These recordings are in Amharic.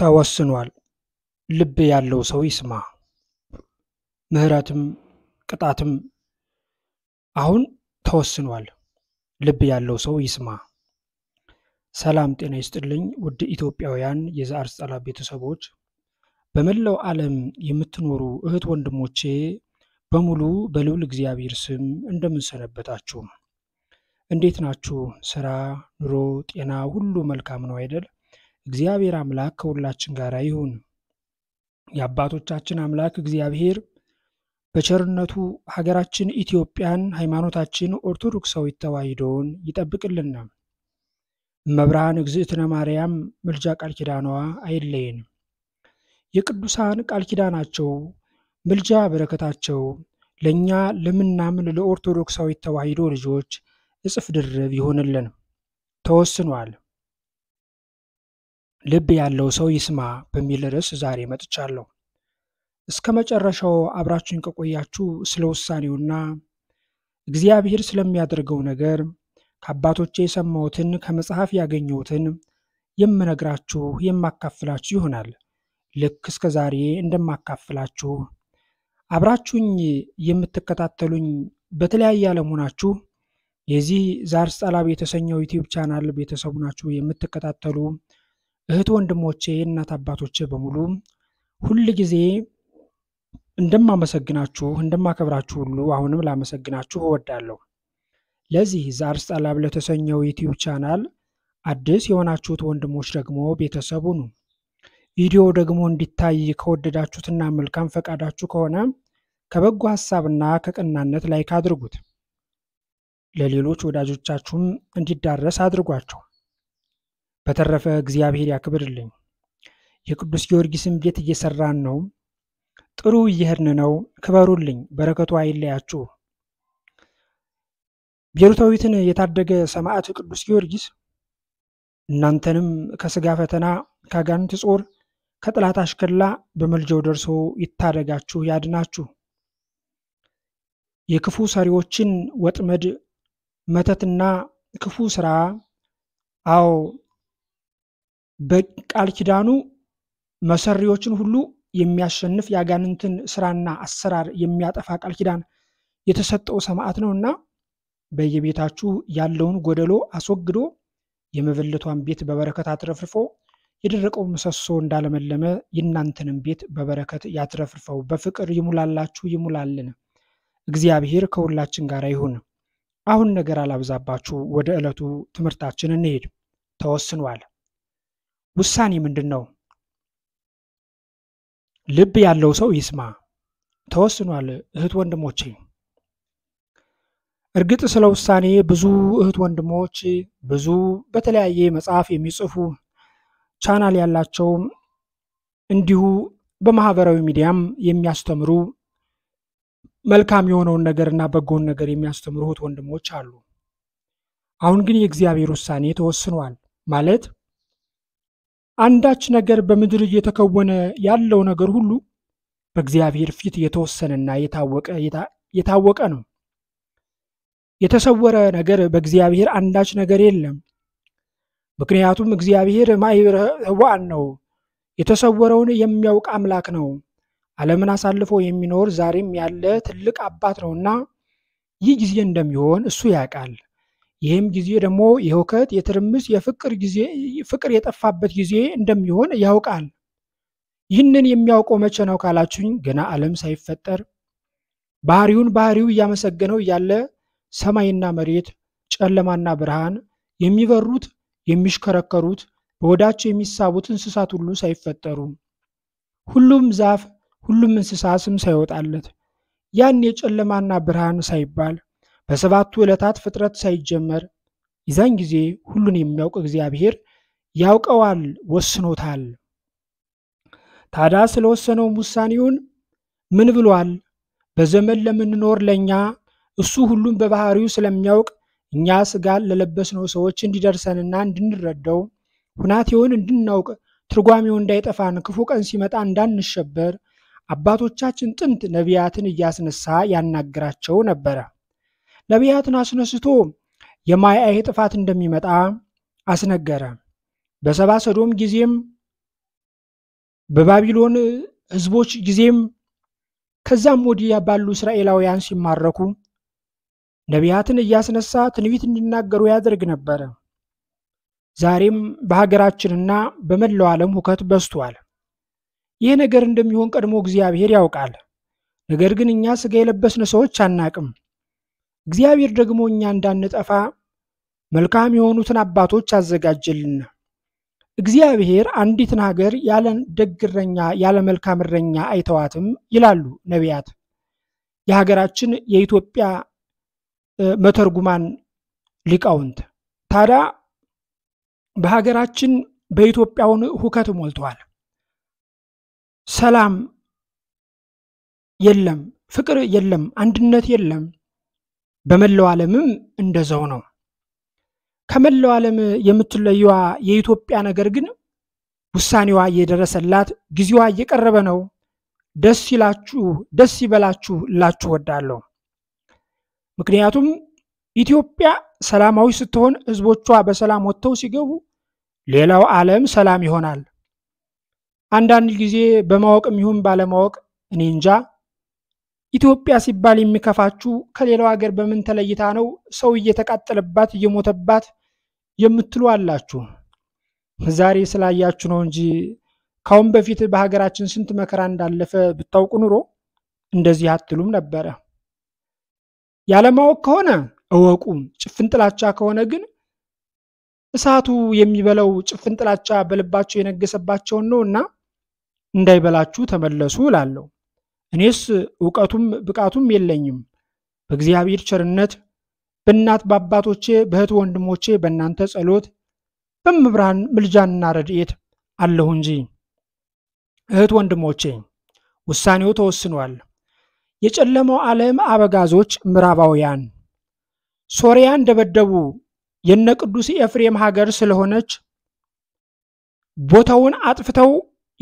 ተወስኗል። ልብ ያለው ሰው ይስማ። ምህረትም ቅጣትም አሁን ተወስኗል። ልብ ያለው ሰው ይስማ። ሰላም ጤና ይስጥልኝ ውድ ኢትዮጵያውያን የዘአርስ ጸላ ቤተሰቦች በመላው ዓለም የምትኖሩ እህት ወንድሞቼ በሙሉ በልዑል እግዚአብሔር ስም እንደምንሰነበታችሁ እንዴት ናችሁ? ስራ፣ ኑሮ፣ ጤና ሁሉ መልካም ነው አይደል? እግዚአብሔር አምላክ ከሁላችን ጋር ይሁን። የአባቶቻችን አምላክ እግዚአብሔር በቸርነቱ ሀገራችን ኢትዮጵያን ሃይማኖታችን ኦርቶዶክሳዊት ተዋሕዶን ይጠብቅልና መብርሃን እግዝእትነ ማርያም ምልጃ ቃል ኪዳኗ አይለይን። የቅዱሳን ቃል ኪዳናቸው ምልጃ በረከታቸው ለእኛ ለምናምን ለኦርቶዶክሳዊ ተዋሕዶ ልጆች እጽፍ ድርብ ይሆንልን። ተወስኗል። ልብ ያለው ሰው ይስማ በሚል ርዕስ ዛሬ መጥቻለሁ። እስከ መጨረሻው አብራችሁን ከቆያችሁ ስለ ውሳኔውና እግዚአብሔር ስለሚያደርገው ነገር ከአባቶቼ የሰማሁትን ከመጽሐፍ ያገኘሁትን የምነግራችሁ የማካፍላችሁ ይሆናል። ልክ እስከ ዛሬ እንደማካፍላችሁ አብራችሁኝ የምትከታተሉኝ በተለያየ ዓለም ሆናችሁ የዚህ ዛርስ ጸላብ የተሰኘው ዩቲዩብ ቻናል ቤተሰቡ ናችሁ የምትከታተሉ እህት ወንድሞቼ፣ እናት አባቶቼ በሙሉ ሁል ጊዜ እንደማመሰግናችሁ እንደማከብራችሁ ሁሉ አሁንም ላመሰግናችሁ እወዳለሁ። ለዚህ ዛርስ ጣላብ ለተሰኘው ዩቲዩብ ቻናል አዲስ የሆናችሁት ወንድሞች ደግሞ ቤተሰቡ ኑ። ቪዲዮ ደግሞ እንዲታይ ከወደዳችሁትና መልካም ፈቃዳችሁ ከሆነ ከበጎ ሀሳብና ከቀናነት ላይክ አድርጉት። ለሌሎች ወዳጆቻችሁም እንዲዳረስ አድርጓቸው። በተረፈ እግዚአብሔር ያክብርልኝ። የቅዱስ ጊዮርጊስን ቤት እየሰራን ነው። ጥሩ እየሄድን ነው። ክበሩልኝ፣ በረከቱ አይለያችሁ። ቤሩታዊትን የታደገ ሰማዕት ቅዱስ ጊዮርጊስ እናንተንም ከስጋ ፈተና፣ ከአጋንንት ጾር፣ ከጥላት አሽከላ በመልጃው ደርሶ ይታደጋችሁ፣ ያድናችሁ። የክፉ ሰሪዎችን ወጥመድ መተትና ክፉ ስራ አዎ በቃል ኪዳኑ መሰሪዎችን ሁሉ የሚያሸንፍ የአጋንንትን ስራና አሰራር የሚያጠፋ ቃል ኪዳን የተሰጠው ሰማዕት ነው እና በየቤታችሁ ያለውን ጎደሎ አስወግዶ የመበለቷን ቤት በበረከት አትረፍርፎ የደረቀው ምሰሶ እንዳለመለመ የእናንተንም ቤት በበረከት ያትረፍርፈው፣ በፍቅር ይሙላላችሁ ይሙላልን። እግዚአብሔር ከሁላችን ጋር ይሁን። አሁን ነገር አላብዛባችሁ፣ ወደ ዕለቱ ትምህርታችን እንሄድ። ተወስኗል። ውሳኔ ምንድን ነው? ልብ ያለው ሰው ይስማ። ተወስኗል። እህት ወንድሞቼ፣ እርግጥ ስለ ውሳኔ ብዙ እህት ወንድሞች ብዙ በተለያየ መጽሐፍ የሚጽፉ ቻናል ያላቸው እንዲሁ በማህበራዊ ሚዲያም የሚያስተምሩ መልካም የሆነውን ነገር እና በጎውን ነገር የሚያስተምሩ እህት ወንድሞች አሉ። አሁን ግን የእግዚአብሔር ውሳኔ ተወስኗል ማለት አንዳች ነገር በምድር እየተከወነ ያለው ነገር ሁሉ በእግዚአብሔር ፊት የተወሰነና የታወቀ ነው። የተሰወረ ነገር በእግዚአብሔር አንዳች ነገር የለም። ምክንያቱም እግዚአብሔር ማኅበረ ነው። የተሰወረውን የሚያውቅ አምላክ ነው። ዓለምን አሳልፎ የሚኖር ዛሬም ያለ ትልቅ አባት ነውና ይህ ጊዜ እንደሚሆን እሱ ያውቃል። ይህም ጊዜ ደግሞ የሁከት፣ የትርምስ፣ የፍቅር ጊዜ ፍቅር የጠፋበት ጊዜ እንደሚሆን ያውቃል። ይህንን የሚያውቀው መቼ ነው ካላችሁኝ፣ ገና ዓለም ሳይፈጠር ባህሪውን ባህሪው እያመሰገነው እያለ ሰማይና መሬት፣ ጨለማና ብርሃን፣ የሚበሩት የሚሽከረከሩት፣ በወዳቸው የሚሳቡት እንስሳት ሁሉ ሳይፈጠሩ፣ ሁሉም ዛፍ፣ ሁሉም እንስሳ ስም ሳይወጣለት፣ ያን ጨለማና ብርሃን ሳይባል በሰባቱ ዕለታት ፍጥረት ሳይጀመር የዛን ጊዜ ሁሉን የሚያውቅ እግዚአብሔር ያውቀዋል፣ ወስኖታል። ታዲያ ስለወሰነውም ውሳኔውን ምን ብሏል? በዘመን ለምንኖር ለእኛ እሱ ሁሉም በባህሪው ስለሚያውቅ እኛ ስጋን ለለበስነው ሰዎች እንዲደርሰንና እንድንረዳው ሁናቴውን እንድናውቅ ትርጓሜው እንዳይጠፋን ክፉ ቀን ሲመጣ እንዳንሸበር አባቶቻችን ጥንት ነቢያትን እያስነሳ ያናግራቸው ነበረ። ነቢያትን አስነስቶ የማያይ ጥፋት እንደሚመጣ አስነገረ። በሰባ ሰዶም ጊዜም በባቢሎን ህዝቦች ጊዜም ከዛም ወዲያ ባሉ እስራኤላውያን ሲማረኩ ነቢያትን እያስነሳ ትንቢት እንዲናገሩ ያደርግ ነበረ። ዛሬም በሀገራችንና በመላው ዓለም ሁከት በዝቷል። ይህ ነገር እንደሚሆን ቀድሞ እግዚአብሔር ያውቃል። ነገር ግን እኛ ስጋ የለበስን ሰዎች አናቅም። እግዚአብሔር ደግሞ እኛ እንዳንጠፋ መልካም የሆኑትን አባቶች አዘጋጀልና። እግዚአብሔር አንዲትን ሀገር ያለ ደግ እረኛ ያለ መልካም እረኛ አይተዋትም ይላሉ ነቢያት። የሀገራችን የኢትዮጵያ መተርጉማን ሊቃውንት ታዲያ በሀገራችን በኢትዮጵያውን ሁከት ሞልተዋል። ሰላም የለም፣ ፍቅር የለም፣ አንድነት የለም። በመላው ዓለምም እንደዛው ነው። ከመላው ዓለም የምትለየዋ የኢትዮጵያ ነገር ግን ውሳኔዋ እየደረሰላት ጊዜዋ እየቀረበ ነው። ደስ ይላችሁ፣ ደስ ይበላችሁ ላችሁ ወዳለሁ። ምክንያቱም ኢትዮጵያ ሰላማዊ ስትሆን ህዝቦቿ በሰላም ወጥተው ሲገቡ ሌላው ዓለም ሰላም ይሆናል። አንዳንድ ጊዜ በማወቅም ይሁን ባለማወቅ እኔ እንጃ ኢትዮጵያ ሲባል የሚከፋችሁ ከሌላው ሀገር በምን ተለይታ ነው ሰው እየተቃጠለባት እየሞተባት የምትሉ አላችሁ። ዛሬ ስላያችሁ ነው እንጂ ካሁን በፊት በሀገራችን ስንት መከራ እንዳለፈ ብታውቁ ኑሮ እንደዚህ አትሉም ነበረ። ያለማወቅ ከሆነ እወቁ፣ ጭፍን ጥላቻ ከሆነ ግን እሳቱ የሚበላው ጭፍን ጥላቻ በልባቸው የነገሰባቸውን ነው እና እንዳይበላችሁ ተመለሱ እላለሁ። እኔስ እውቀቱም ብቃቱም የለኝም። በእግዚአብሔር ቸርነት በእናት በአባቶቼ በእህት ወንድሞቼ በእናንተ ጸሎት በመብርሃን ምልጃና ረድኤት አለሁ እንጂ። እህት ወንድሞቼ ውሳኔው ተወስኗል። የጨለመው ዓለም አበጋዞች ምዕራባውያን ሶርያን ደበደቡ። የነ ቅዱስ ኤፍሬም ሀገር ስለሆነች ቦታውን አጥፍተው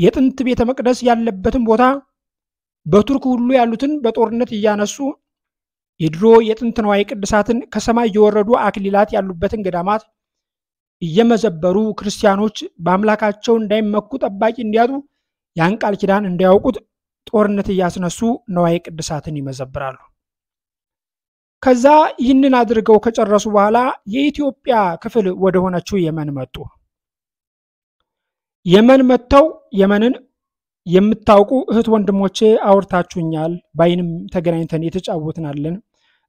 የጥንት ቤተ መቅደስ ያለበትን ቦታ በቱርክ ሁሉ ያሉትን በጦርነት እያነሱ የድሮ የጥንት ንዋየ ቅድሳትን ከሰማይ የወረዱ አክሊላት ያሉበትን ገዳማት እየመዘበሩ ክርስቲያኖች በአምላካቸው እንዳይመኩ ጠባቂ እንዲያጡ ያን ቃል ኪዳን እንዳያውቁት ጦርነት እያስነሱ ንዋየ ቅድሳትን ይመዘብራሉ። ከዛ ይህንን አድርገው ከጨረሱ በኋላ የኢትዮጵያ ክፍል ወደ ሆነችው የመን መጡ። የመን መጥተው የመንን የምታውቁ እህት ወንድሞቼ አውርታችሁኛል። በአይንም ተገናኝተን የተጫወትናለን።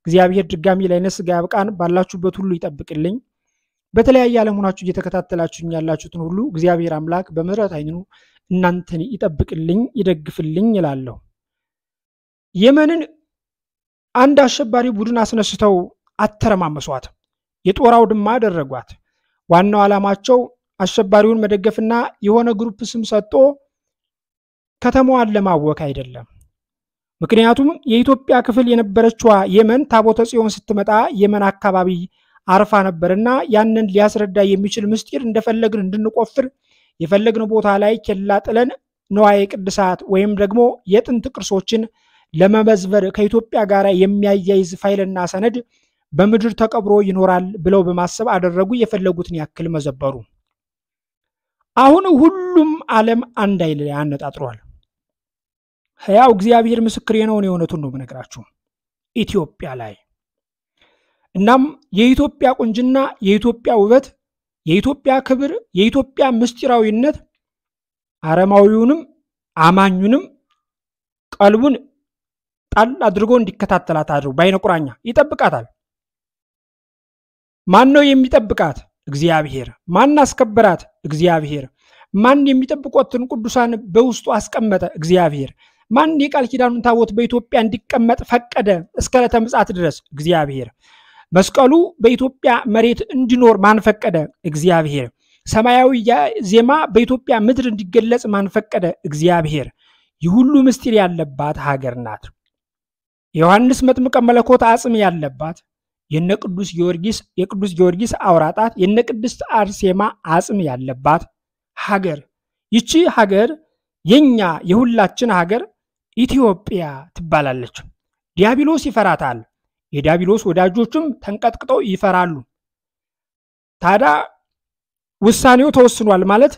እግዚአብሔር ድጋሚ ለዓይነ ሥጋ ያብቃን፣ ባላችሁበት ሁሉ ይጠብቅልኝ። በተለያየ ዓለም ሆናችሁ እየተከታተላችሁኝ ያላችሁትን ሁሉ እግዚአብሔር አምላክ በምሕረት ዓይኑ እናንተን ይጠብቅልኝ፣ ይደግፍልኝ ይላለሁ። የመንን አንድ አሸባሪ ቡድን አስነስተው አተረማመሷት፣ የጦር አውድማ አደረጓት። ዋናው ዓላማቸው አሸባሪውን መደገፍና የሆነ ግሩፕ ስም ሰጥቶ ከተማዋን ለማወክ አይደለም። ምክንያቱም የኢትዮጵያ ክፍል የነበረችዋ የመን ታቦተ ጽዮን ስትመጣ የመን አካባቢ አርፋ ነበርና ያንን ሊያስረዳ የሚችል ምስጢር እንደፈለግን እንድንቆፍር የፈለግነው ቦታ ላይ ኬላ ጥለን ነዋየ ቅድሳት ወይም ደግሞ የጥንት ቅርሶችን ለመመዝበር ከኢትዮጵያ ጋር የሚያያይዝ ፋይልና ሰነድ በምድር ተቀብሮ ይኖራል ብለው በማሰብ አደረጉ። የፈለጉትን ያክል መዘበሩ። አሁን ሁሉም ዓለም አንድ አይል ያነጣጥሯል። ሕያው እግዚአብሔር ምስክር የነውን እኔ ነው የምነግራችሁ ኢትዮጵያ ላይ። እናም የኢትዮጵያ ቁንጅና፣ የኢትዮጵያ ውበት፣ የኢትዮጵያ ክብር፣ የኢትዮጵያ ምስጢራዊነት አረማዊውንም አማኙንም ቀልቡን ጣል አድርጎ እንዲከታተላት አድርጉ በአይነ ቁራኛ ይጠብቃታል። ማን ነው የሚጠብቃት? እግዚአብሔር። ማን አስከበራት? እግዚአብሔር። ማን የሚጠብቆትን ቅዱሳን በውስጡ አስቀመጠ? እግዚአብሔር። ማን የቃል ኪዳኑን ታቦት በኢትዮጵያ እንዲቀመጥ ፈቀደ? እስከ ዕለተ ምጽአት ድረስ እግዚአብሔር። መስቀሉ በኢትዮጵያ መሬት እንዲኖር ማን ፈቀደ? እግዚአብሔር። ሰማያዊ ዜማ በኢትዮጵያ ምድር እንዲገለጽ ማን ፈቀደ? እግዚአብሔር። ይህ ሁሉ ምስጢር ያለባት ሀገር ናት። የዮሐንስ መጥምቀ መለኮት አጽም ያለባት የነ ቅዱስ ጊዮርጊስ የቅዱስ ጊዮርጊስ አውራጣት የነ ቅድስት አርሴማ አጽም ያለባት ሀገር ይቺ ሀገር የኛ የሁላችን ሀገር ኢትዮጵያ ትባላለች። ዲያብሎስ ይፈራታል፣ የዲያብሎስ ወዳጆችም ተንቀጥቅጠው ይፈራሉ። ታዲያ ውሳኔው ተወስኗል ማለት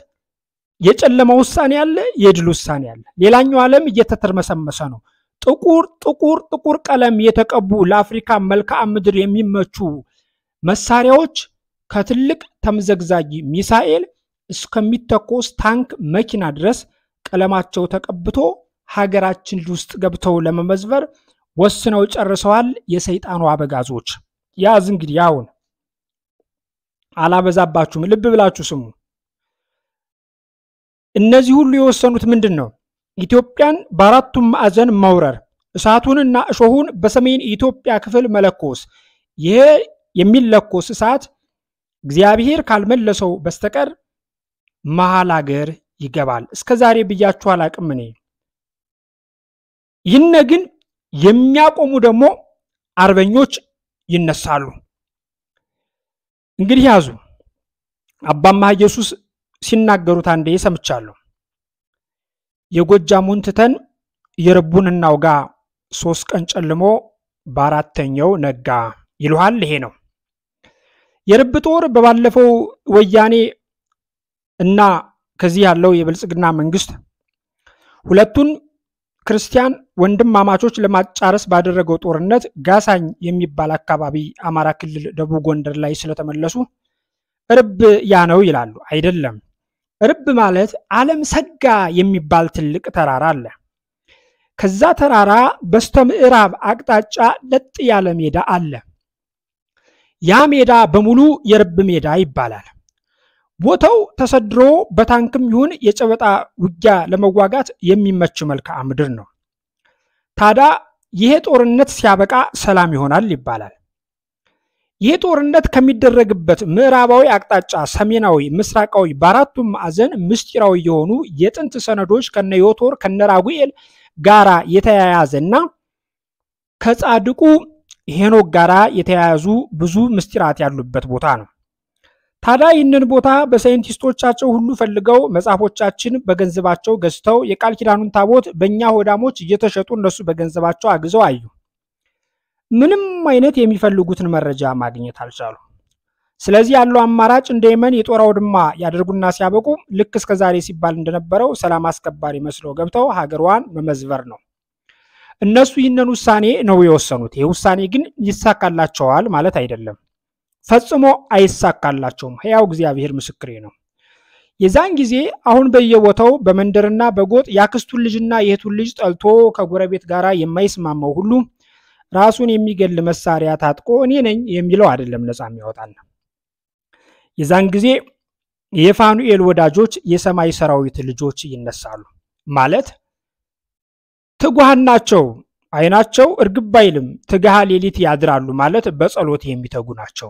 የጨለማ ውሳኔ አለ፣ የድል ውሳኔ አለ። ሌላኛው ዓለም እየተተርመሰመሰ ነው። ጥቁር ጥቁር ጥቁር ቀለም የተቀቡ ለአፍሪካ መልክዓ ምድር የሚመቹ መሳሪያዎች ከትልቅ ተምዘግዛጊ ሚሳኤል እስከሚተኮስ ታንክ መኪና ድረስ ቀለማቸው ተቀብቶ ሀገራችን ውስጥ ገብተው ለመመዝበር ወስነው ጨርሰዋል። የሰይጣኑ አበጋዞች ያዝ እንግዲህ አሁን አላበዛባችሁም። ልብ ብላችሁ ስሙ። እነዚህ ሁሉ የወሰኑት ምንድን ነው? ኢትዮጵያን በአራቱም ማዕዘን መውረር፣ እሳቱንና እሾሁን በሰሜን ኢትዮጵያ ክፍል መለኮስ። ይሄ የሚለኮስ እሳት እግዚአብሔር ካልመለሰው በስተቀር መሀል አገር ይገባል። እስከ ዛሬ ብያችሁ አላቅም እኔ ይህን ግን የሚያቆሙ ደግሞ አርበኞች ይነሳሉ። እንግዲህ ያዙ አባማ ኢየሱስ ሲናገሩት አንዴ ሰምቻለሁ። የጎጃሙን ትተን የረቡን እናውጋ፣ ሶስት ቀን ጨልሞ በአራተኛው ነጋ ይሉሃል። ይሄ ነው የርብ ጦር በባለፈው ወያኔ እና ከዚህ ያለው የብልጽግና መንግስት ሁለቱን ክርስቲያን ወንድማማቾች ለማጫረስ ባደረገው ጦርነት ጋሳኝ የሚባል አካባቢ አማራ ክልል ደቡብ ጎንደር ላይ ስለተመለሱ እርብ ያ ነው ይላሉ። አይደለም። እርብ ማለት ዓለም ሰጋ የሚባል ትልቅ ተራራ አለ። ከዛ ተራራ በስተ ምዕራብ አቅጣጫ ለጥ ያለ ሜዳ አለ። ያ ሜዳ በሙሉ የርብ ሜዳ ይባላል። ቦታው ተሰድሮ በታንክም ይሁን የጨበጣ ውጊያ ለመዋጋት የሚመች መልክዓ ምድር ነው። ታዲያ ይሄ ጦርነት ሲያበቃ ሰላም ይሆናል ይባላል። ይሄ ጦርነት ከሚደረግበት ምዕራባዊ አቅጣጫ፣ ሰሜናዊ፣ ምስራቃዊ በአራቱም ማዕዘን ምስጢራዊ የሆኑ የጥንት ሰነዶች ከነ ዮቶር ከነ ራጉኤል ጋራ የተያያዘ እና ከጻድቁ ሄኖክ ጋራ የተያያዙ ብዙ ምስጢራት ያሉበት ቦታ ነው። ታዲያ ይህንን ቦታ በሳይንቲስቶቻቸው ሁሉ ፈልገው መጽሐፎቻችን በገንዘባቸው ገዝተው የቃል ኪዳኑን ታቦት በእኛ ሆዳሞች እየተሸጡ እነሱ በገንዘባቸው አግዘው አዩ። ምንም አይነት የሚፈልጉትን መረጃ ማግኘት አልቻሉ። ስለዚህ ያለው አማራጭ እንደ የመን የጦር አውድማ ያደርጉና ሲያበቁ ልክ እስከ ዛሬ ሲባል እንደነበረው ሰላም አስከባሪ መስለው ገብተው ሀገሯን መመዝበር ነው። እነሱ ይህንን ውሳኔ ነው የወሰኑት። ይህ ውሳኔ ግን ይሳካላቸዋል ማለት አይደለም። ፈጽሞ አይሳካላቸውም። ሕያው እግዚአብሔር ምስክሬ ነው። የዛን ጊዜ አሁን በየቦታው በመንደርና በጎጥ የአክስቱን ልጅና የእህቱን ልጅ ጠልቶ ከጎረቤት ጋር የማይስማማው ሁሉ ራሱን የሚገል መሳሪያ ታጥቆ እኔ ነኝ የሚለው አይደለም ነፃ የሚያወጣን። የዛን ጊዜ የፋኑኤል ወዳጆች የሰማይ ሰራዊት ልጆች ይነሳሉ ማለት ትጉሃን ናቸው። አይናቸው እርግብ አይልም፣ ትግሃ ሌሊት ያድራሉ ማለት በጸሎት የሚተጉ ናቸው።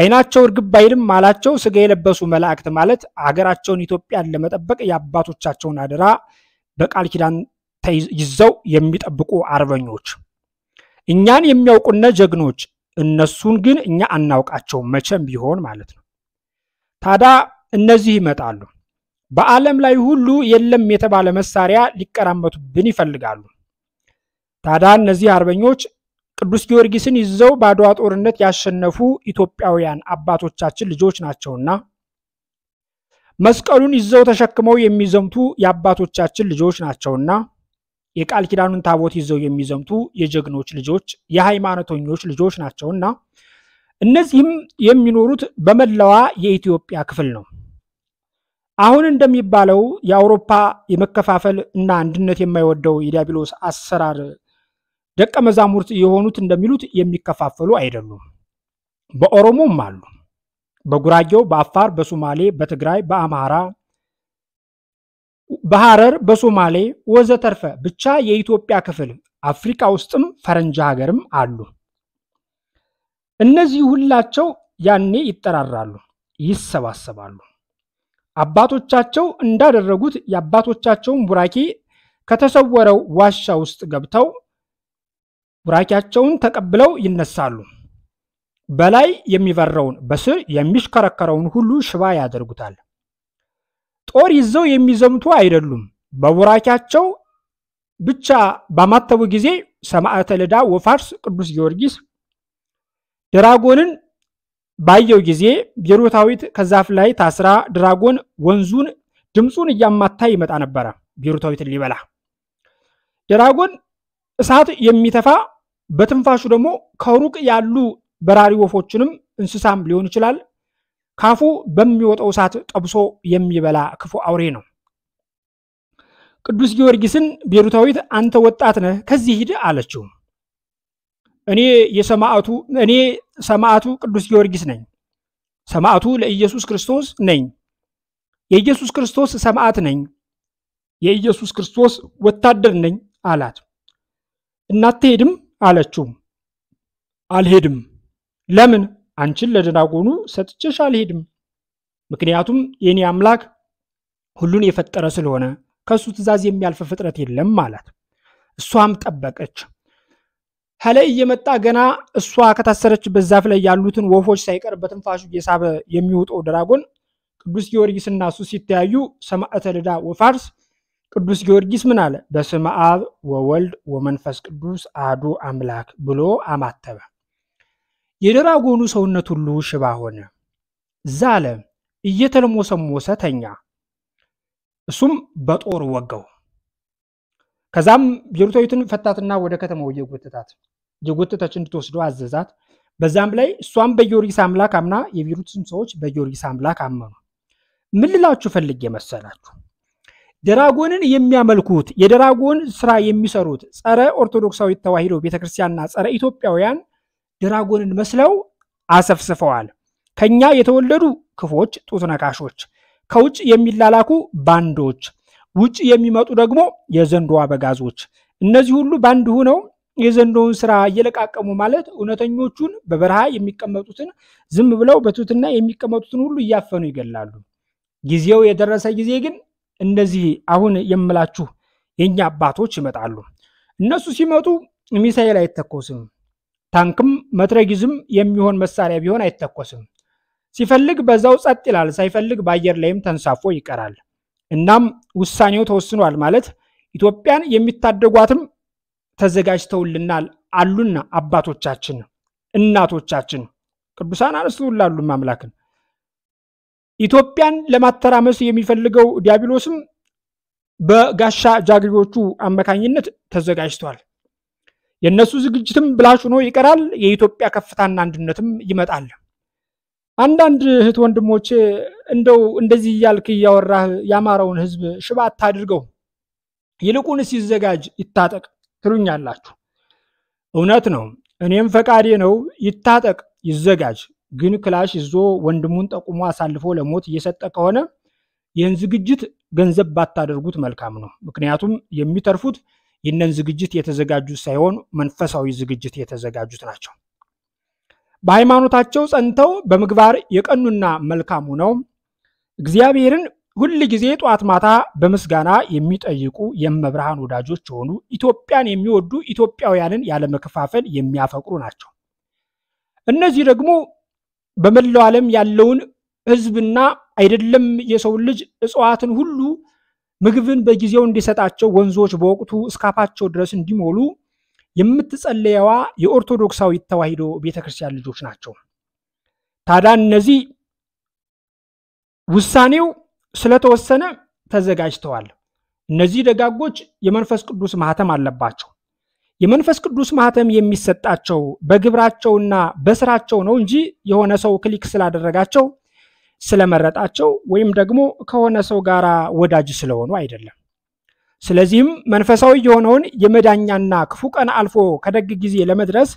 አይናቸው እርግብ ባይልም ማላቸው ስጋ የለበሱ መላእክት ማለት አገራቸውን ኢትዮጵያን ለመጠበቅ የአባቶቻቸውን አደራ በቃል ኪዳን ይዘው የሚጠብቁ አርበኞች፣ እኛን የሚያውቁነ ጀግኖች፣ እነሱን ግን እኛ አናውቃቸው መቼም ቢሆን ማለት ነው። ታዲያ እነዚህ ይመጣሉ። በዓለም ላይ ሁሉ የለም የተባለ መሳሪያ ሊቀራመቱብን ይፈልጋሉ። ታዲያ እነዚህ አርበኞች ቅዱስ ጊዮርጊስን ይዘው በአድዋ ጦርነት ያሸነፉ ኢትዮጵያውያን አባቶቻችን ልጆች ናቸውና መስቀሉን ይዘው ተሸክመው የሚዘምቱ የአባቶቻችን ልጆች ናቸውና የቃል ኪዳኑን ታቦት ይዘው የሚዘምቱ የጀግኖች ልጆች የሃይማኖተኞች ልጆች ናቸውና እነዚህም የሚኖሩት በመላዋ የኢትዮጵያ ክፍል ነው። አሁን እንደሚባለው የአውሮፓ የመከፋፈል እና አንድነት የማይወደው የዲያብሎስ አሰራር ደቀ መዛሙርት የሆኑት እንደሚሉት የሚከፋፈሉ አይደሉም። በኦሮሞም አሉ፣ በጉራጌው፣ በአፋር፣ በሶማሌ፣ በትግራይ፣ በአማራ፣ በሐረር፣ በሶማሌ ወዘተርፈ ብቻ የኢትዮጵያ ክፍል አፍሪካ ውስጥም ፈረንጅ ሀገርም አሉ። እነዚህ ሁላቸው ያኔ ይጠራራሉ፣ ይሰባሰባሉ። አባቶቻቸው እንዳደረጉት የአባቶቻቸውን ቡራኬ ከተሰወረው ዋሻ ውስጥ ገብተው ውራቂያቸውን ተቀብለው ይነሳሉ። በላይ የሚበረውን በስር የሚሽከረከረውን ሁሉ ሽባ ያደርጉታል። ጦር ይዘው የሚዘምቱ አይደሉም። በቡራኪያቸው ብቻ ባማተቡ ጊዜ ሰማዕተ ልዳ ወፋርስ ቅዱስ ጊዮርጊስ ድራጎንን ባየው ጊዜ ቢሩታዊት ከዛፍ ላይ ታስራ ድራጎን ወንዙን ድምፁን እያማታ ይመጣ ነበረ ቤሩታዊትን ሊበላ ድራጎን እሳት የሚተፋ በትንፋሹ ደግሞ ከሩቅ ያሉ በራሪ ወፎችንም እንስሳም ሊሆን ይችላል ካፉ በሚወጣው እሳት ጠብሶ የሚበላ ክፉ አውሬ ነው። ቅዱስ ጊዮርጊስን ቤሩታዊት አንተ ወጣት ነህ ከዚህ ሂድ አለችው። እኔ የሰማዕቱ እኔ ሰማዕቱ ቅዱስ ጊዮርጊስ ነኝ፣ ሰማዕቱ ለኢየሱስ ክርስቶስ ነኝ፣ የኢየሱስ ክርስቶስ ሰማዕት ነኝ፣ የኢየሱስ ክርስቶስ ወታደር ነኝ አላት። እናትሄድም አለችው። አልሄድም። ለምን? አንቺን ለደናጎኑ ሰጥቼሽ አልሄድም። ምክንያቱም የእኔ አምላክ ሁሉን የፈጠረ ስለሆነ ከእሱ ትእዛዝ የሚያልፍ ፍጥረት የለም አላት። እሷም ጠበቀች። ሀለ እየመጣ ገና እሷ ከታሰረችበት ዛፍ ላይ ያሉትን ወፎች ሳይቀር በትንፋሹ እየሳበ የሚወጣው ድራጎን ቅዱስ ጊዮርጊስና እሱ ሲተያዩ ሰማዕተ ልዳ ወፋርስ ቅዱስ ጊዮርጊስ ምን አለ? በስመ አብ ወወልድ ወመንፈስ ቅዱስ አሐዱ አምላክ ብሎ አማተበ። የደራጎኑ ሰውነት ሁሉ ሽባ ሆነ። ዛለ፣ እየተለሞሰሞሰ ተኛ። እሱም በጦር ወጋው። ከዛም ቢሩታዊትን ፈታትና ወደ ከተማው እየጎተታት እየጎተተች እንድትወስደው አዘዛት። በዛም ላይ እሷም በጊዮርጊስ አምላክ አምና የቢሩትን ሰዎች በጊዮርጊስ አምላክ አመኑ። ምን ልላችሁ ፈልጌ መሰላችሁ? ደራጎንን የሚያመልኩት የደራጎን ስራ የሚሰሩት ጸረ ኦርቶዶክሳዊ ተዋሂዶ ቤተክርስቲያንና ጸረ ኢትዮጵያውያን ደራጎንን መስለው አሰፍስፈዋል። ከኛ የተወለዱ ክፎች፣ ጡት ነካሾች፣ ከውጭ የሚላላኩ ባንዶች፣ ውጭ የሚመጡ ደግሞ የዘንዶ አበጋዞች፣ እነዚህ ሁሉ ባንድ ሆነው የዘንዶውን ስራ እየለቃቀሙ ማለት እውነተኞቹን በበረሃ የሚቀመጡትን ዝም ብለው በትህትና የሚቀመጡትን ሁሉ እያፈኑ ይገላሉ። ጊዜው የደረሰ ጊዜ ግን እነዚህ አሁን የምላችሁ የእኛ አባቶች ይመጣሉ። እነሱ ሲመጡ ሚሳኤል አይተኮስም፣ ታንክም መትረጊዝም የሚሆን መሳሪያ ቢሆን አይተኮስም። ሲፈልግ በዛው ጸጥ ይላል፣ ሳይፈልግ በአየር ላይም ተንሳፎ ይቀራል። እናም ውሳኔው ተወስኗል ማለት ኢትዮጵያን የሚታደጓትም ተዘጋጅተውልናል አሉና አባቶቻችን እናቶቻችን ቅዱሳን አንስተውላሉ አምላክን ኢትዮጵያን ለማተራመስ የሚፈልገው ዲያብሎስም በጋሻ ጃግሬዎቹ አማካኝነት ተዘጋጅቷል። የእነሱ ዝግጅትም ብላሽ ሆኖ ይቀራል። የኢትዮጵያ ከፍታና አንድነትም ይመጣል። አንዳንድ እህት ወንድሞቼ እንደው እንደዚህ እያልክ እያወራህ ያማረውን ህዝብ ሽባ አታድርገው፣ ይልቁን ሲዘጋጅ ይታጠቅ ትሉኛላችሁ። እውነት ነው፣ እኔም ፈቃዴ ነው። ይታጠቅ፣ ይዘጋጅ። ግን ክላሽ ይዞ ወንድሙን ጠቁሞ አሳልፎ ለሞት እየሰጠ ከሆነ ይህን ዝግጅት ገንዘብ ባታደርጉት መልካም ነው። ምክንያቱም የሚተርፉት ይህንን ዝግጅት የተዘጋጁት ሳይሆን መንፈሳዊ ዝግጅት የተዘጋጁት ናቸው። በሃይማኖታቸው ጸንተው በምግባር የቀኑና መልካሙ ነው እግዚአብሔርን ሁል ጊዜ ጧት ማታ በምስጋና የሚጠይቁ የመብርሃን ወዳጆች የሆኑ ኢትዮጵያን የሚወዱ ኢትዮጵያውያንን ያለመከፋፈል የሚያፈቅሩ ናቸው። እነዚህ ደግሞ በመላው ዓለም ያለውን ህዝብና አይደለም የሰው ልጅ እጽዋትን ሁሉ ምግብን በጊዜው እንዲሰጣቸው ወንዞች በወቅቱ እስካፋቸው ድረስ እንዲሞሉ የምትጸለየዋ የኦርቶዶክሳዊ ተዋሕዶ ቤተክርስቲያን ልጆች ናቸው። ታዲያ እነዚህ ውሳኔው ስለተወሰነ ተዘጋጅተዋል። እነዚህ ደጋጎች የመንፈስ ቅዱስ ማህተም አለባቸው። የመንፈስ ቅዱስ ማህተም የሚሰጣቸው በግብራቸውና በስራቸው ነው እንጂ የሆነ ሰው ክሊክ ስላደረጋቸው ስለመረጣቸው ወይም ደግሞ ከሆነ ሰው ጋር ወዳጅ ስለሆኑ አይደለም። ስለዚህም መንፈሳዊ የሆነውን የመዳኛና ክፉ ቀን አልፎ ከደግ ጊዜ ለመድረስ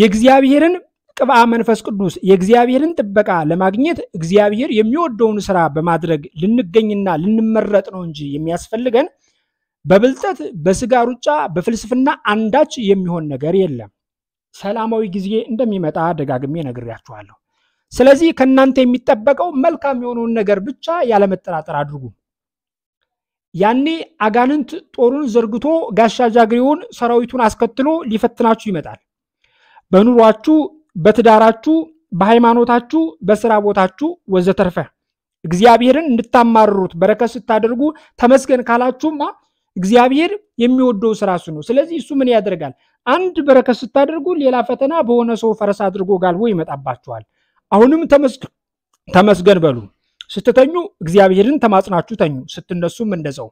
የእግዚአብሔርን ቅብአ መንፈስ ቅዱስ የእግዚአብሔርን ጥበቃ ለማግኘት እግዚአብሔር የሚወደውን ስራ በማድረግ ልንገኝና ልንመረጥ ነው እንጂ የሚያስፈልገን በብልጠት በስጋ ሩጫ በፍልስፍና አንዳች የሚሆን ነገር የለም። ሰላማዊ ጊዜ እንደሚመጣ ደጋግሜ ነግሬያችኋለሁ። ስለዚህ ከእናንተ የሚጠበቀው መልካም የሆነውን ነገር ብቻ ያለመጠራጠር አድርጉ። ያኔ አጋንንት ጦሩን ዘርግቶ ጋሻ ጃግሬውን ሰራዊቱን አስከትሎ ሊፈትናችሁ ይመጣል። በኑሯችሁ፣ በትዳራችሁ፣ በሃይማኖታችሁ፣ በስራ ቦታችሁ ወዘተርፈ እግዚአብሔርን እንድታማርሩት በረከት ስታደርጉ ተመስገን ካላችሁማ እግዚአብሔር የሚወደው ስራ እሱ ነው። ስለዚህ እሱ ምን ያደርጋል? አንድ በረከት ስታደርጉ ሌላ ፈተና በሆነ ሰው ፈረስ አድርጎ ጋልቦ ይመጣባችኋል። አሁንም ተመስገን በሉ። ስትተኙ እግዚአብሔርን ተማጽናችሁ ተኙ። ስትነሱም እንደዛው።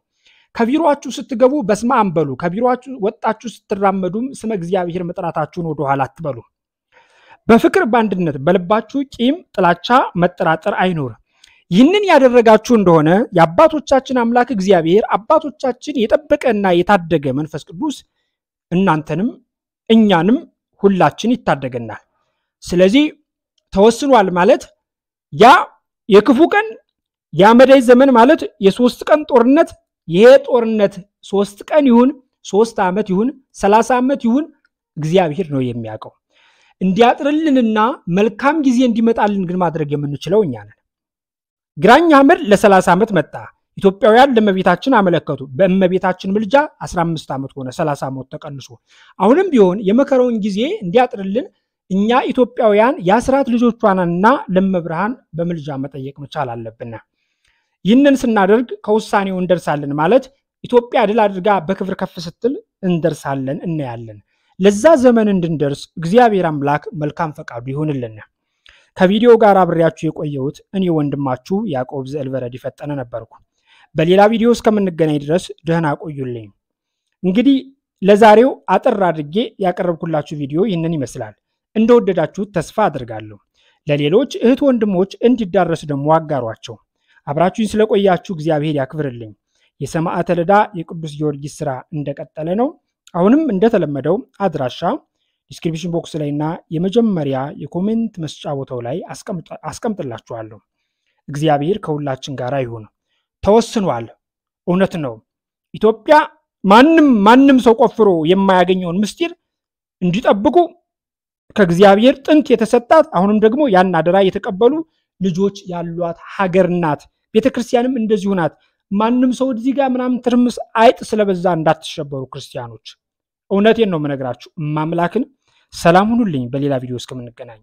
ከቢሮችሁ ስትገቡ በስመ አብ በሉ። ከቢሮችሁ ወጣችሁ ስትራመዱም ስመ እግዚአብሔር መጥራታችሁን ወደኋላ አትበሉ። በፍቅር በአንድነት በልባችሁ ቂም፣ ጥላቻ፣ መጠራጠር አይኖርም። ይህንን ያደረጋችሁ እንደሆነ የአባቶቻችን አምላክ እግዚአብሔር አባቶቻችን የጠበቀና የታደገ መንፈስ ቅዱስ እናንተንም እኛንም ሁላችን ይታደገናል። ስለዚህ ተወስኗል ማለት ያ የክፉ ቀን የአመዳይ ዘመን ማለት የሶስት ቀን ጦርነት ይሄ ጦርነት ሶስት ቀን ይሁን ሶስት ዓመት ይሁን ሰላሳ ዓመት ይሁን እግዚአብሔር ነው የሚያውቀው። እንዲያጥርልንና መልካም ጊዜ እንዲመጣልን ግን ማድረግ የምንችለው እኛ ነን። ግራኝ አህመድ ለ30 ዓመት መጣ። ኢትዮጵያውያን ለእመቤታችን አመለከቱ። በእመቤታችን ምልጃ 15 ዓመት ሆነ፣ 30 ዓመት ተቀንሶ። አሁንም ቢሆን የመከረውን ጊዜ እንዲያጥርልን እኛ ኢትዮጵያውያን የአስራት ልጆቿንና ለመብርሃን በምልጃ መጠየቅ መቻል አለብን። ይህንን ስናደርግ ከውሳኔው እንደርሳለን ማለት ኢትዮጵያ ድል አድርጋ በክብር ከፍ ስትል እንደርሳለን፣ እናያለን። ለዛ ዘመን እንድንደርስ እግዚአብሔር አምላክ መልካም ፈቃዱ ይሆንልን። ከቪዲዮ ጋር አብሬያችሁ የቆየሁት እኔ ወንድማችሁ ያዕቆብ ዘእልበረድ ፈጠነ ነበርኩ። በሌላ ቪዲዮ እስከምንገናኝ ድረስ ደህና ቆዩልኝ። እንግዲህ ለዛሬው አጠር አድርጌ ያቀረብኩላችሁ ቪዲዮ ይህንን ይመስላል። እንደወደዳችሁት ተስፋ አድርጋለሁ። ለሌሎች እህት ወንድሞች እንዲዳረስ ደግሞ አጋሯቸው። አብራችሁኝ ስለቆያችሁ እግዚአብሔር ያክብርልኝ። የሰማዕተ ልዳ የቅዱስ ጊዮርጊስ ስራ እንደቀጠለ ነው። አሁንም እንደተለመደው አድራሻ ዲስክሪፕሽን ቦክስ ላይ እና የመጀመሪያ የኮሜንት መስጫ ቦታው ላይ አስቀምጥላችኋለሁ። እግዚአብሔር ከሁላችን ጋር ይሁን። ተወስኗል። እውነት ነው። ኢትዮጵያ ማንም ማንም ሰው ቆፍሮ የማያገኘውን ምስጢር እንዲጠብቁ ከእግዚአብሔር ጥንት የተሰጣት አሁንም ደግሞ ያን አደራ የተቀበሉ ልጆች ያሏት ሀገር ናት። ቤተ ክርስቲያንም እንደዚሁ ናት። ማንም ሰው እዚህ ጋር ምናምን ትርምስ አይጥ ስለበዛ እንዳትሸበሩ ክርስቲያኖች። እውነቴን ነው የምነግራችሁ። ማምላክን ሰላም ሁኑልኝ። በሌላ ቪዲዮ እስከምንገናኝ